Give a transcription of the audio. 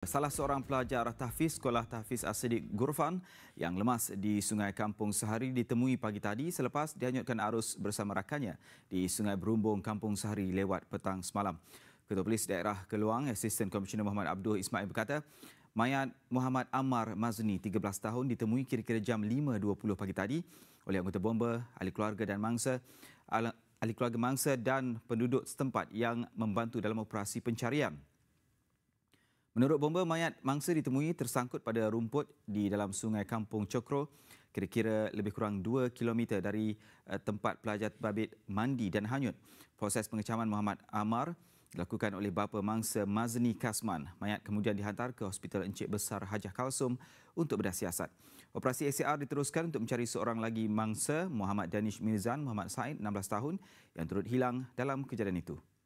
Salah seorang pelajar tafiz Sekolah tafiz Asidik Gurfan yang lemas di Sungai Kampung Sehari ditemui pagi tadi selepas dianyutkan arus bersama rakannya di Sungai Berumbung Kampung Sehari lewat petang semalam. Ketua Polis Daerah Keluang, Asisten Komisioner Muhammad Abdul Ismail berkata, mayat Muhammad Ammar Mazni, 13 tahun, ditemui kira-kira jam 5.20 pagi tadi oleh anggota bomba, ahli keluarga dan mangsa, ahli keluarga mangsa dan penduduk setempat yang membantu dalam operasi pencarian Menurut bomba, mayat mangsa ditemui tersangkut pada rumput di dalam sungai kampung Cokro, kira-kira lebih kurang 2 km dari eh, tempat pelajar babit mandi dan hanyut. Proses pengecaman Muhammad Amar dilakukan oleh bapa mangsa Mazni Kasman. Mayat kemudian dihantar ke Hospital Encik Besar Hajah Kalsum untuk bedah siasat. Operasi ACR diteruskan untuk mencari seorang lagi mangsa, Muhammad Danish Mirzan Muhammad Said, 16 tahun, yang turut hilang dalam kejadian itu.